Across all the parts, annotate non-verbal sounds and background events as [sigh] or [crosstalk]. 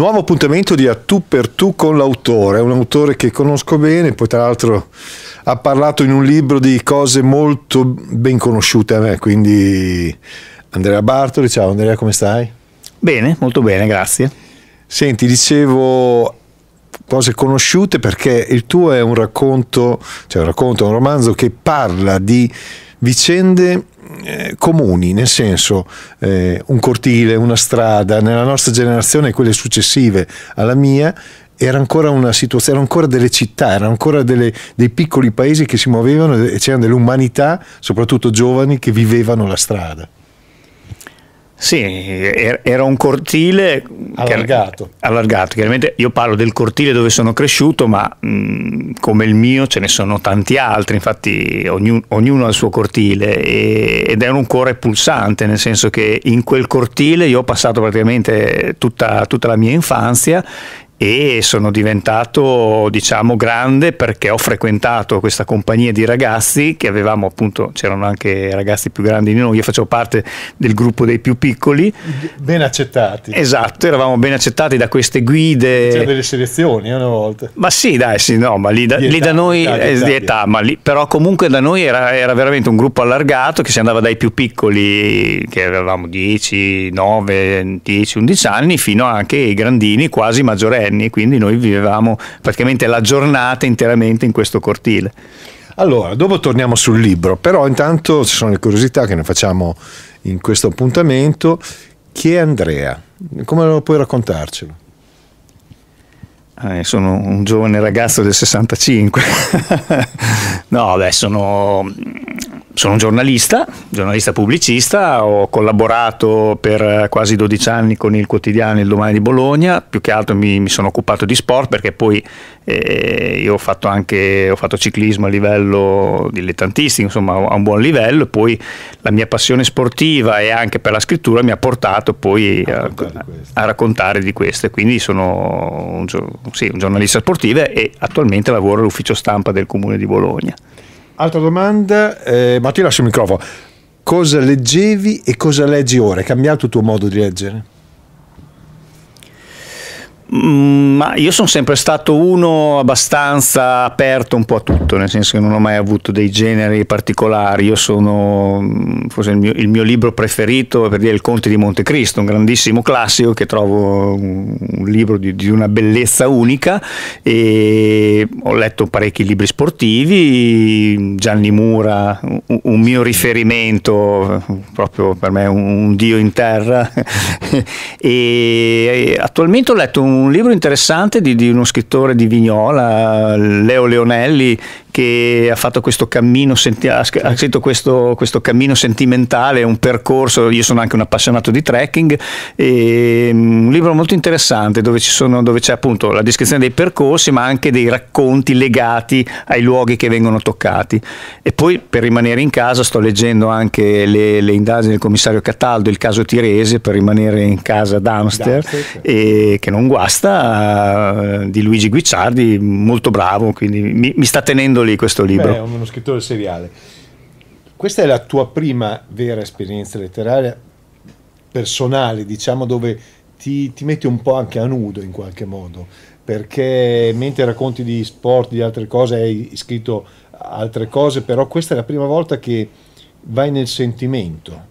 Nuovo appuntamento di A tu per tu con l'autore, un autore che conosco bene, poi tra l'altro ha parlato in un libro di cose molto ben conosciute a me, quindi Andrea Bartoli, ciao Andrea, come stai? Bene, molto bene, grazie. Senti, dicevo cose conosciute perché il tuo è un racconto, cioè un racconto, un romanzo che parla di vicende eh, comuni, nel senso eh, un cortile, una strada, nella nostra generazione e quelle successive alla mia, era ancora una situazione, erano ancora delle città, erano ancora delle, dei piccoli paesi che si muovevano e c'erano dell'umanità, soprattutto giovani, che vivevano la strada. Sì, er-, era un cortile allargato. allargato. Chiaramente io parlo del cortile dove sono cresciuto, ma mh, mm, come il mio ce ne sono tanti altri, infatti ognuno, ognuno ha il suo cortile e, ed era un cuore pulsante, nel senso che in quel cortile io ho passato praticamente tutta, tutta la mia infanzia e sono diventato diciamo grande perché ho frequentato questa compagnia di ragazzi che avevamo appunto c'erano anche ragazzi più grandi di noi io facevo parte del gruppo dei più piccoli ben accettati esatto eravamo ben accettati da queste guide c'erano delle selezioni eh, una volta ma sì dai sì no ma lì da, lì età, da noi età, di eh, età, ma lì, però comunque da noi era, era veramente un gruppo allargato che si andava dai più piccoli che avevamo 10 9 10 11 anni fino anche ai grandini quasi maggiorenni anni e quindi noi vivevamo praticamente la giornata interamente in questo cortile. Allora, dopo torniamo sul libro, però intanto ci sono le curiosità che ne facciamo in questo appuntamento. Chi è Andrea? Come lo puoi raccontarcelo? Eh, sono un giovane ragazzo del 65. [laughs] no, beh, sono sono un giornalista, giornalista pubblicista, ho collaborato per eh, quasi 12 anni con il quotidiano Il Domani di Bologna, più che altro mi, mi sono occupato di sport perché poi eh, io ho fatto anche ho fatto ciclismo a livello dilettantistico, insomma a un buon livello, poi la mia passione sportiva e anche per la scrittura mi ha portato poi a, a, a raccontare di questo, quindi sono un, sì, un giornalista sportivo e attualmente lavoro all'ufficio stampa del Comune di Bologna. Altra domanda, eh, ma ti lascio il microfono. Cosa leggevi e cosa leggi ora? È cambiato il tuo modo di leggere? Mm, ma io sono sempre stato uno abbastanza aperto un po' a tutto, nel senso che non ho mai avuto dei generi particolari. Io sono, mm, forse il mio, il mio libro preferito è per dire Il Conte di Montecristo, un grandissimo classico che trovo un libro di, di, una bellezza unica. E ho letto parecchi libri sportivi, Gianni Mura, un, un mio riferimento, proprio per me un, un dio in terra. [laughs] e, e attualmente ho letto un un libro interessante di, di uno scrittore di Vignola, Leo Leonelli, che ha fatto questo cammino, ha scritto questo, questo, cammino sentimentale, un percorso, io sono anche un appassionato di trekking, ehm, un libro molto interessante dove, sono, dove c'è appunto la descrizione dei percorsi ma anche dei racconti legati ai luoghi che vengono toccati. E poi per rimanere in casa sto leggendo anche le, le indagini del commissario Cataldo, il caso Tirese, per rimanere in casa ad Amster, e, che non guasta, eh, di Luigi Guicciardi, molto bravo, quindi mi, mi sta tenendo finendo lì questo libro. Beh, è uno scrittore seriale. Questa è la tua prima vera esperienza letteraria personale, diciamo, dove ti, ti metti un po' anche a nudo in qualche modo, perché mentre racconti di sport, di altre cose, hai scritto altre cose, però questa è la prima volta che vai nel sentimento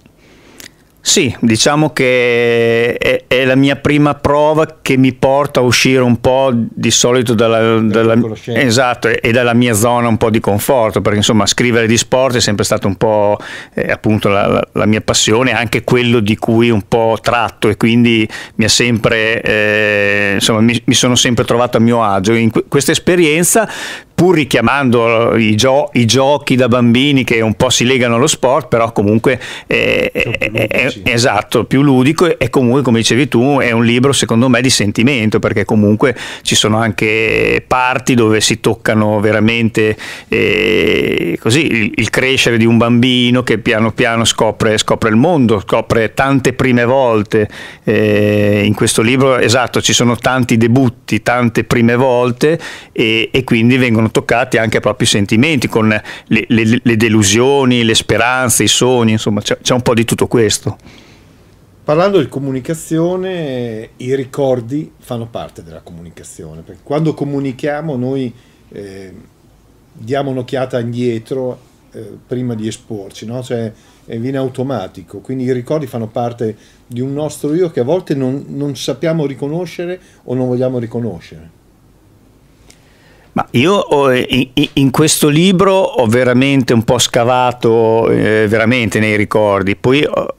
sì, diciamo che è, è, la mia prima prova che mi porta a uscire un po' di solito dalla, dalla, esatto, e dalla mia zona un po' di conforto, perché insomma scrivere di sport è sempre stata un po' eh, appunto la, la, la, mia passione, anche quello di cui un po' tratto e quindi mi, sempre, eh, insomma, mi, mi sono sempre trovato a mio agio. In qu- questa esperienza pur richiamando i, gio- i, giochi da bambini che un po' si legano allo sport, però comunque eh, è, eh, esatto, più ludico e comunque come dicevi tu è un libro secondo me di sentimento perché comunque ci sono anche parti dove si toccano veramente eh, così, il, il, crescere di un bambino che piano piano scopre, scopre il mondo, scopre tante prime volte. Eh, in questo libro esatto ci sono tanti debutti, tante prime volte e, e quindi vengono toccati anche proprio i sentimenti con le, le, le delusioni, le speranze, i sogni, insomma c'è, c'è un po' di tutto questo. Parlando di comunicazione, i ricordi fanno parte della comunicazione, perché quando comunichiamo noi eh, diamo un'occhiata indietro eh, prima di esporci, no? cioè eh, viene automatico, quindi i ricordi fanno parte di un nostro io che a volte non, non sappiamo riconoscere o non vogliamo riconoscere. Ma io oh, in questo libro ho veramente un po' scavato eh, veramente nei ricordi, poi Ho, oh,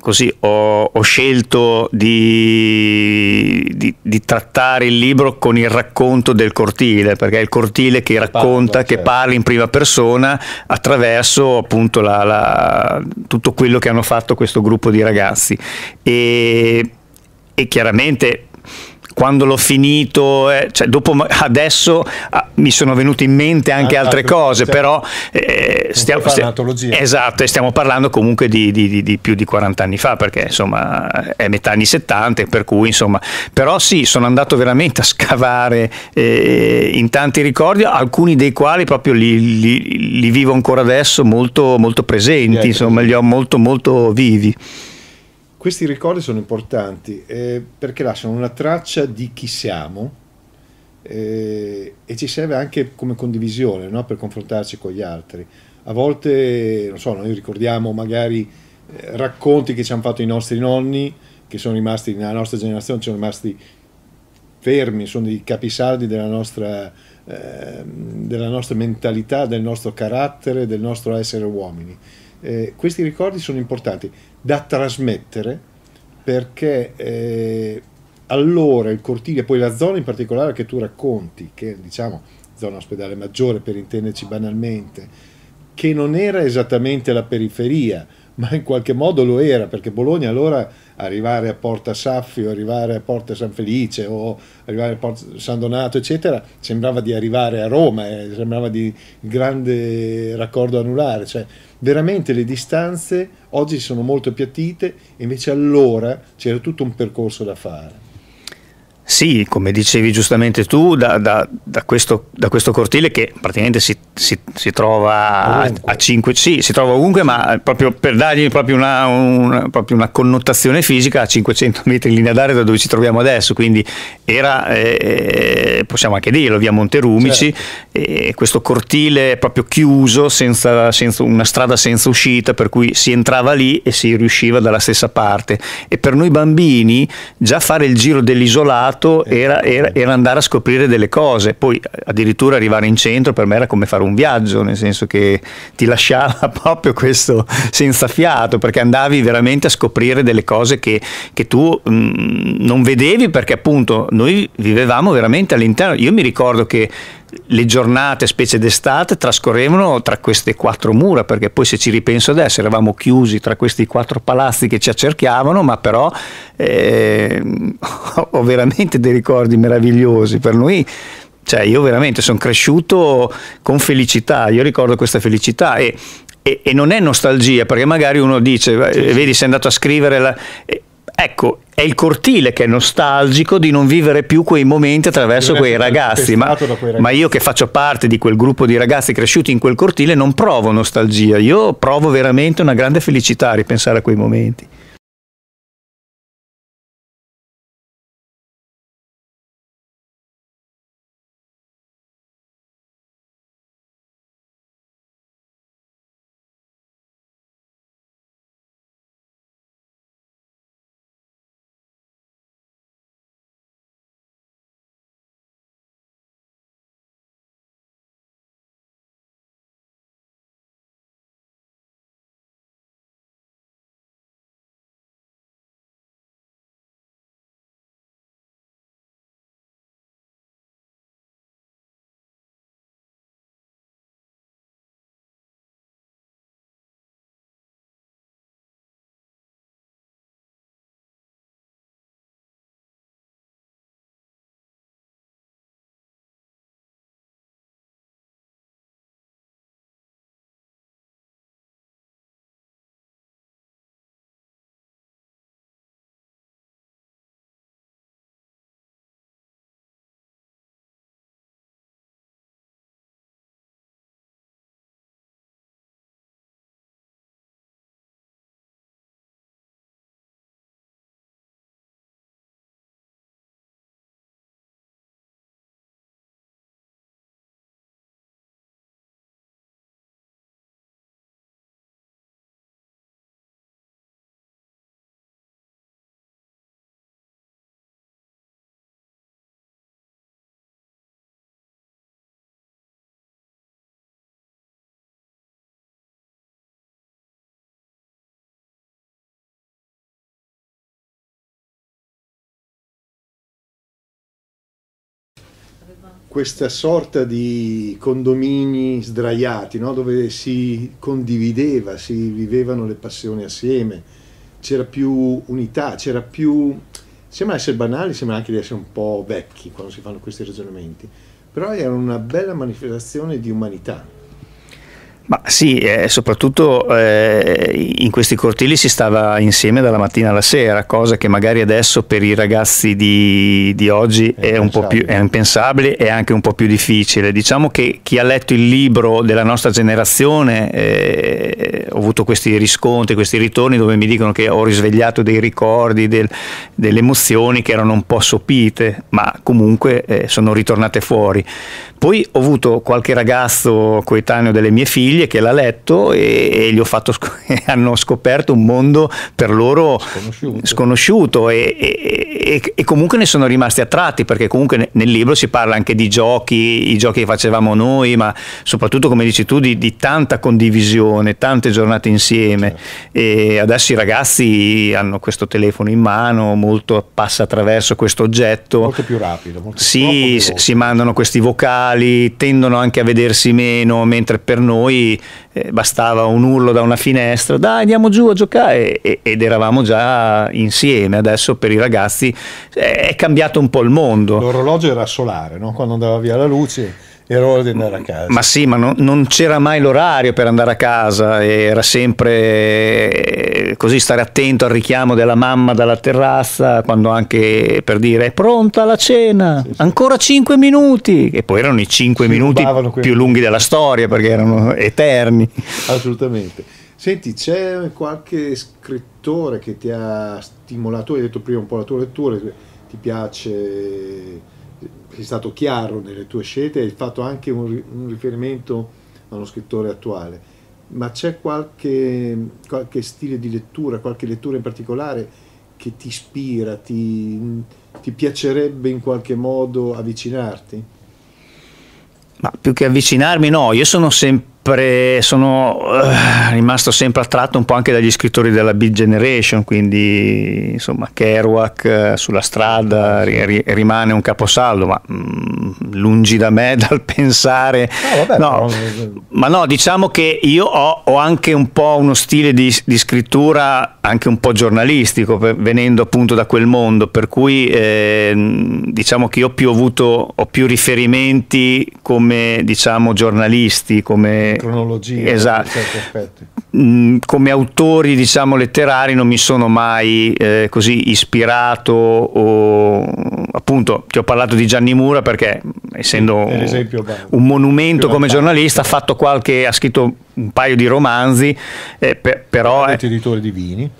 così ho, ho scelto di, di, di, trattare il libro con il racconto del cortile, perché è il cortile che racconta, che certo. parla in prima persona attraverso appunto la, la, tutto quello che hanno fatto questo gruppo di ragazzi. E, e chiaramente quando l'ho finito, eh, cioè dopo, adesso ah, mi sono venute in mente anche ah, ah altre cose, certo. però eh, stiamo, stiamo, esatto, stiamo parlando comunque di, di, di, più di 40 anni fa, perché insomma è metà anni 70, per cui insomma, però sì, sono andato veramente a scavare eh, in tanti ricordi, alcuni dei quali proprio li, li, li vivo ancora adesso molto, molto presenti, insomma, li ho molto molto vivi. Questi ricordi sono importanti eh, perché lasciano una traccia di chi siamo eh, e ci serve anche come condivisione no? per confrontarci con gli altri. A volte, non so, noi ricordiamo magari eh, racconti che ci hanno fatto i nostri nonni, che sono rimasti nella nostra generazione, sono rimasti fermi, sono dei capisaldi della nostra, ehm, della nostra mentalità, del nostro carattere, del nostro essere uomini. Eh, questi ricordi sono importanti da trasmettere perché eh, allora il cortile, poi la zona in particolare che tu racconti, che diciamo zona ospedale maggiore per intenderci banalmente, che non era esattamente la periferia, ma in qualche modo lo era, perché Bologna allora arrivare a Porta Saffio, arrivare a Porta San Felice o arrivare a Porta San Donato, eccetera, sembrava di arrivare a Roma, eh, sembrava di grande raccordo anulare, cioè veramente le distanze oggi sono molto appiattite, invece allora c'era tutto un percorso da fare. Sì, come dicevi giustamente tu, da, da, da, questo, da questo, cortile che praticamente si, si, si trova ovunque. a 5 sì, si trova ovunque, ma proprio per dargli proprio una, una, proprio una, connotazione fisica a 500 metri in linea d'aria da dove ci troviamo adesso, quindi era, eh, possiamo anche dirlo, via Monterumici, certo. questo cortile proprio chiuso, senza, senza, una strada senza uscita, per cui si entrava lì e si riusciva dalla stessa parte. E per noi bambini già fare il giro dell'isolato fatto eh, era, eh, era, eh. era, andare a scoprire delle cose, poi addirittura arrivare in centro per me era come fare un viaggio, nel senso che ti lasciava [laughs] proprio questo senza fiato, perché andavi veramente a scoprire delle cose che, che tu mh, mm, non vedevi perché appunto noi vivevamo veramente all'interno. Io mi ricordo che le giornate, specie d'estate, trascorrevano tra queste quattro mura, perché poi se ci ripenso adesso eravamo chiusi tra questi quattro palazzi che ci accerchiavano, ma però eh, [laughs] ho veramente dei ricordi meravigliosi per noi. Cioè, io veramente sono cresciuto con felicità, io ricordo questa felicità e, e, e non è nostalgia, perché magari uno dice, vedi, sei andato a scrivere la, Ecco, è il cortile che è nostalgico di non vivere più quei momenti attraverso quei ragazzi ma, quei ragazzi, ma, io che faccio parte di quel gruppo di ragazzi cresciuti in quel cortile non provo nostalgia, io provo veramente una grande felicità a ripensare a quei momenti. questa sorta di condomini sdraiati no? dove si condivideva, si vivevano le passioni assieme, c'era più unità, c'era più... Sembra essere banali, sembra anche di essere un po' vecchi quando si fanno questi ragionamenti, però era una bella manifestazione di umanità. Ma sì, eh, soprattutto eh, in questi cortili si stava insieme dalla mattina alla sera, cosa che magari adesso per i ragazzi di, di oggi è, è un po' più è impensabile e anche un po' più difficile. Diciamo che chi ha letto il libro della nostra generazione, eh, ho avuto questi riscontri, questi ritorni dove mi dicono che ho risvegliato dei ricordi, del, delle emozioni che erano un po' sopite, ma comunque eh, sono ritornate fuori. Poi ho avuto qualche ragazzo coetaneo delle mie figlie figlie che l'ha letto e, e gli ho fatto [laughs] e hanno scoperto un mondo per loro sconosciuto, sconosciuto e, e, e, comunque ne sono rimasti attratti perché comunque nel libro si parla anche di giochi, i giochi che facevamo noi, ma soprattutto come dici tu di, di tanta condivisione, tante giornate insieme certo. e adesso i ragazzi hanno questo telefono in mano, molto passa attraverso questo oggetto. Molto più rapido. Molto sì, più si mandano questi vocali, tendono anche a vedersi meno, mentre per noi quindi eh, bastava un urlo da una finestra, dai andiamo giù a giocare ed eravamo già insieme, adesso per i ragazzi eh, è cambiato un po' il mondo. L'orologio era solare, no? quando andava via la luce era ora di andare a casa. Ma sì, ma non, non c'era mai l'orario per andare a casa, era sempre eh, così stare attento al richiamo della mamma dalla terrazza, quando anche per dire è pronta la cena, sì, sì. ancora 5 minuti, e poi erano i 5 si minuti più lunghi della storia perché erano eterni. Assolutamente. Senti, c'è qualche scrittore che ti ha stimolato, hai detto prima un po' la tua lettura, ti piace sei stato chiaro nelle tue scelte, hai fatto anche un, un riferimento a uno scrittore attuale, ma c'è qualche, qualche, stile di lettura, qualche lettura in particolare che ti ispira, ti, ti piacerebbe in qualche modo avvicinarti? Ma più che avvicinarmi, no, io sono sempre sempre, sono uh, rimasto sempre attratto un po' anche dagli scrittori della Big Generation, quindi insomma Kerouac eh, sulla strada ri rimane un caposaldo, ma mh, mm, lungi da me [laughs] dal pensare... No, vabbè, no, Ma no, diciamo che io ho, ho anche un po' uno stile di, di, scrittura anche un po' giornalistico, venendo appunto da quel mondo, per cui eh, diciamo che io più ho, avuto, ho più riferimenti come diciamo giornalisti, come cronologia esatto. certi mm, come autori diciamo letterari non mi sono mai eh, così ispirato o, appunto ti ho parlato di Gianni Mura perché essendo un, un monumento come giornalista ha fatto qualche ha scritto un paio di romanzi eh, per, però è eh, editore di vini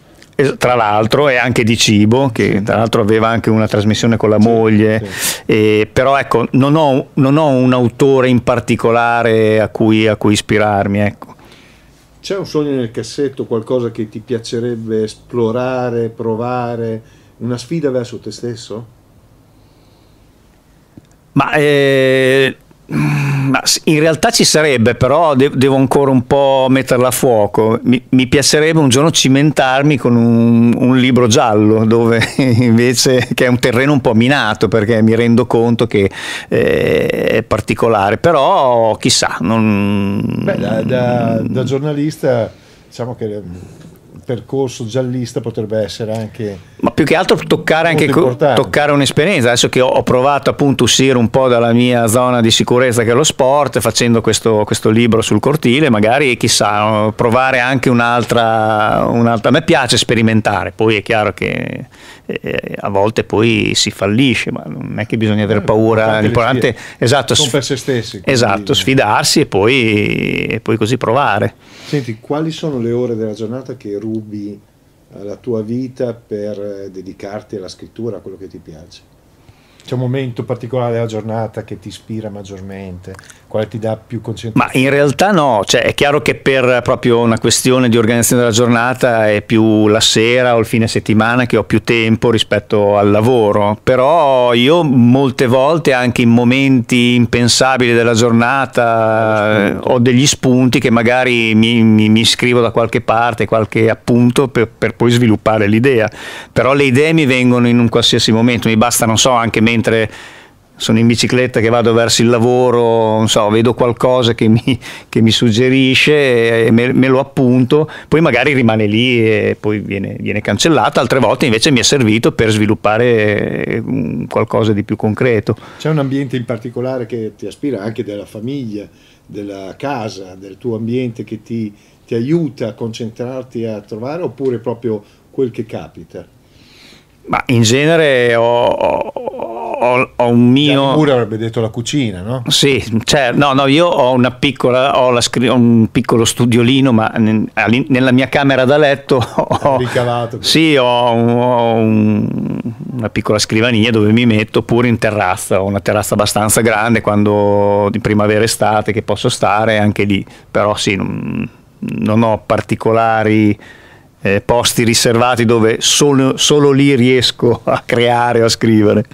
tra l'altro, e anche di cibo, che tra l'altro aveva anche una trasmissione con la moglie, sì, sì. però ecco, non ho, non ho, un autore in particolare a cui, a cui ispirarmi. Ecco. C'è un sogno nel cassetto, qualcosa che ti piacerebbe esplorare, provare, una sfida verso te stesso? Ma... Eh... Ma in realtà ci sarebbe, però devo ancora un po' metterla a fuoco. Mi, mi piacerebbe un giorno cimentarmi con un, un, libro giallo, dove [laughs] invece che è un terreno un po' minato, perché mi rendo conto che eh, è particolare, però chissà. Non... Beh, da, da, da giornalista diciamo che percorso giallista potrebbe essere anche... Ma più che altro toccare, anche toccare un'esperienza, adesso che ho, ho provato appunto a uscire un po' dalla mia zona di sicurezza che è lo sport, facendo questo, questo libro sul cortile, magari chissà, provare anche un'altra, un'altra... A me piace sperimentare, poi è chiaro che eh, a volte poi si fallisce, ma non è che bisogna avere eh, paura, l'importante è esatto, sono per se stessi. Esatto, eh. sfidarsi e poi, e poi, così provare. Senti, quali sono le ore della giornata che rubi alla eh, tua vita per dedicarti alla scrittura, a quello che ti piace? c'è un momento particolare della giornata che ti ispira maggiormente, quale ti dà più concentrazione? Ma in realtà no, cioè, è chiaro che per proprio una questione di organizzazione della giornata è più la sera o il fine settimana che ho più tempo rispetto al lavoro, però io molte volte anche in momenti impensabili della giornata ho degli spunti che magari mi, mi, mi, scrivo da qualche parte, qualche appunto per, per poi sviluppare l'idea, però le idee mi vengono in un qualsiasi momento, mi basta non so anche meno mentre sono in bicicletta che vado verso il lavoro, non so, vedo qualcosa che mi, che mi suggerisce e me, me, lo appunto, poi magari rimane lì e poi viene, viene, cancellata, altre volte invece mi è servito per sviluppare mm, qualcosa di più concreto. C'è un ambiente in particolare che ti aspira, anche della famiglia, della casa, del tuo ambiente che ti, ti aiuta a concentrarti a trovare oppure proprio quel che capita? Ma in genere ho, ho ho, ho un mio... Oppure avrebbe detto la cucina, no? Sì, cioè, no, no, io ho, una piccola, ho, la, ho un piccolo studiolino, ma nella mia camera da letto ho... Ricavato. Sì, ho, un, ho un, una piccola scrivania dove mi metto, pure in terrazza, ho una terrazza abbastanza grande quando di primavera estate che posso stare anche lì, però sì, non, non ho particolari... Eh, posti riservati dove solo, solo lì riesco a creare o a scrivere.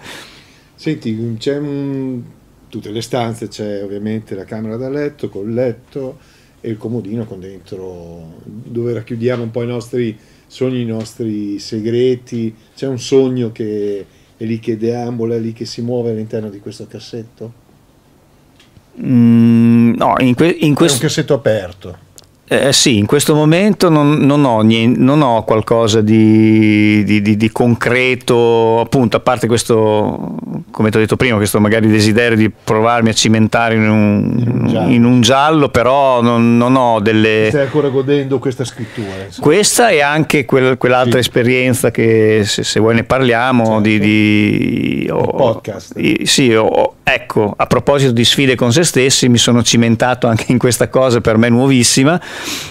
Senti, c'è un... tutte le stanze, c'è ovviamente la camera da letto col letto e il comodino con dentro dove racchiudiamo un po' i nostri sogni, i nostri segreti. C'è un sogno che è lì che deambola, è lì che si muove all'interno di questo cassetto? Mm, no, in, que- in questo... È un cassetto aperto. Eh, eh, sì, in questo momento non, non, ho, non ho, qualcosa di, di, di, di, concreto, appunto, a parte questo, come ti ho detto prima, questo magari desiderio di provarmi a cimentare in un, in un, giallo. In un giallo. però non, non, ho delle... Stai ancora godendo questa scrittura. Insomma. Questa e anche quel, quell'altra sì. esperienza che, se, se, vuoi ne parliamo, certo. di... Oh, podcast. Sì, oh, ecco, a proposito di sfide con se stessi, mi sono cimentato anche in questa cosa per me nuovissima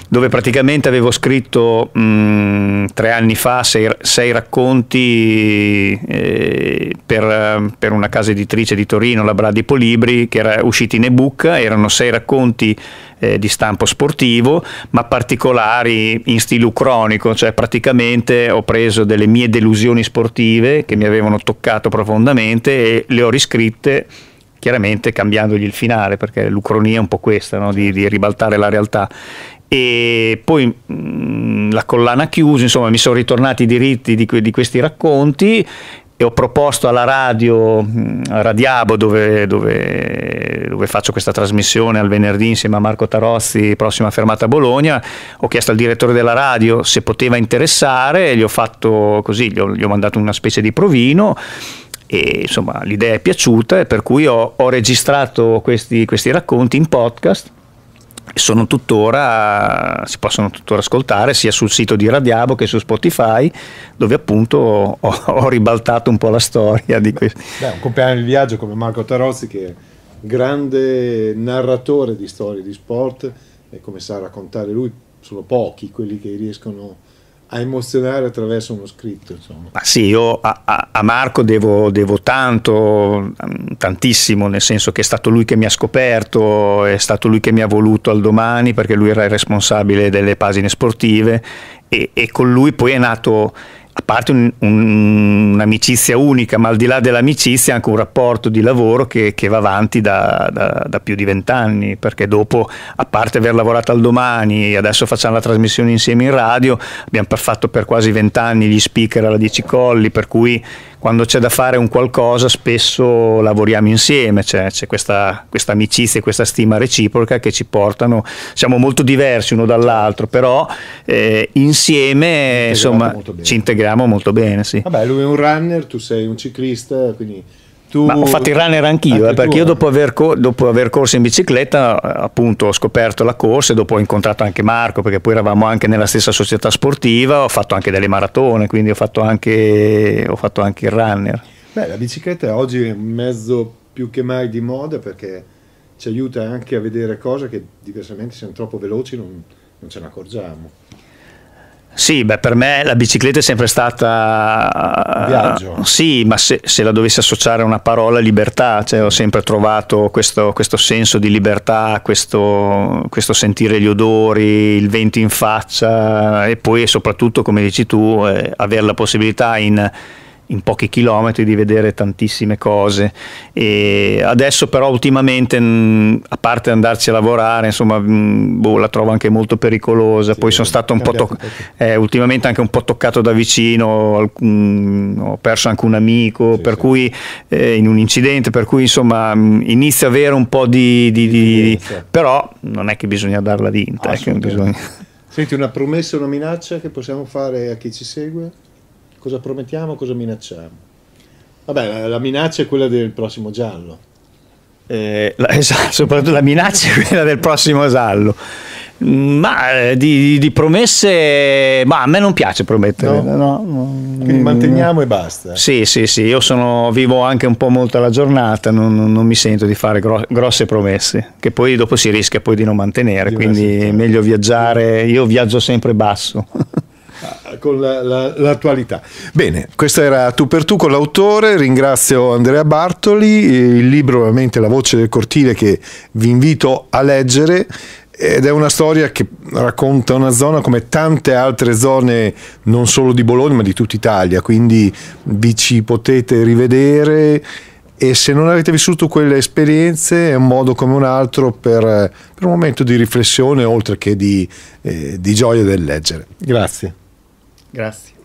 dove praticamente avevo scritto mh, tre anni fa sei, sei racconti eh, per, per, una casa editrice di Torino, la Bradipo Libri, che era uscita in ebook, erano sei racconti eh, di stampo sportivo, ma particolari in stile cronico, cioè praticamente ho preso delle mie delusioni sportive che mi avevano toccato profondamente e le ho riscritte chiaramente cambiandogli il finale, perché l'ucronia è un po' questa, no? di, di ribaltare la realtà e poi mh, mm, la collana chiusa, insomma mi sono ritornati i diritti di, que di questi racconti e ho proposto alla radio, mm, a Radiabo, dove, dove, dove, faccio questa trasmissione al venerdì insieme a Marco Tarozzi, prossima fermata a Bologna, ho chiesto al direttore della radio se poteva interessare, gli ho fatto così, gli ho, gli ho mandato una specie di provino e insomma l'idea è piaciuta e per cui ho, ho registrato questi, questi racconti in podcast sono tuttora, si possono tuttora ascoltare sia sul sito di Radiabo che su Spotify, dove appunto ho, ho ribaltato un po' la storia di questo. Beh, un compagno di viaggio come Marco Tarozzi, che è grande narratore di storie di sport, e come sa raccontare lui, sono pochi quelli che riescono a a emozionare attraverso uno scritto. Insomma. Ma sì, io a, a, a Marco devo, devo, tanto, tantissimo, nel senso che è stato lui che mi ha scoperto, è stato lui che mi ha voluto al domani perché lui era il responsabile delle pagine sportive e, e con lui poi è nato a parte un, un, un'amicizia unica, ma al di là dell'amicizia anche un rapporto di lavoro che, che va avanti da, da, da più di vent'anni, perché dopo, a parte aver lavorato al domani, e adesso facciamo la trasmissione insieme in radio, abbiamo fatto per quasi vent'anni gli speaker alla Dieci Colli, per cui quando c'è da fare un qualcosa spesso lavoriamo insieme, cioè, c'è questa, questa amicizia e questa stima reciproca che ci portano, siamo molto diversi uno dall'altro, però eh, insieme insomma, ci integriamo molto bene. Sì. Vabbè, lui è un runner, tu sei un ciclista, quindi tu... Ma ho fatto il runner anch'io, eh, perché tu, io dopo aver, dopo aver, corso in bicicletta, appunto, ho scoperto la corsa e dopo ho incontrato anche Marco, perché poi eravamo anche nella stessa società sportiva, ho fatto anche delle maratone, quindi ho fatto anche, ho fatto anche il runner. Beh, la bicicletta oggi è un mezzo più che mai di moda perché ci aiuta anche a vedere cose che diversamente siamo troppo veloci non, non ce ne accorgiamo. Sì, beh, per me la bicicletta è sempre stata... Un eh, viaggio. Sì, ma se, se, la dovessi associare a una parola, libertà, cioè, ho sempre trovato questo, questo senso di libertà, questo, questo, sentire gli odori, il vento in faccia e poi soprattutto, come dici tu, eh, avere la possibilità in in pochi chilometri di vedere tantissime cose e adesso però ultimamente mh, mm, a parte andarci a lavorare insomma mh, mm, boh, la trovo anche molto pericolosa sì, poi sono stato un po' to- eh, ultimamente anche un po' toccato da vicino alcun, mm, ho perso anche un amico sì, per sì. cui eh, in un incidente per cui insomma mh, inizia a avere un po' di, di, di però non è che bisogna darla vinta eh, bisogna... senti una promessa una minaccia che possiamo fare a chi ci segue cosa promettiamo, cosa minacciamo. Vabbè, la minaccia è quella del prossimo giallo. Eh, la, [laughs] esatto, soprattutto la minaccia è quella del prossimo giallo. Mm, ma eh, di, di, promesse, ma a me non piace promettere. No. No, no, Quindi manteniamo e basta. Sì, sì, sì, io sono, vivo anche un po' molto la giornata, non, non mi sento di fare gro grosse promesse, che poi dopo si rischia poi di non mantenere, di quindi è meglio viaggiare, io viaggio sempre basso. [laughs] [laughs] con la, la, l'attualità. Bene, questo era Tu per Tu con l'autore, ringrazio Andrea Bartoli, il libro ovviamente La voce del cortile che vi invito a leggere ed è una storia che racconta una zona come tante altre zone non solo di Bologna ma di tutta Italia, quindi vi ci potete rivedere e se non avete vissuto quelle esperienze è un modo come un altro per, per un momento di riflessione oltre che di, eh, di gioia del leggere. Grazie. Gracias.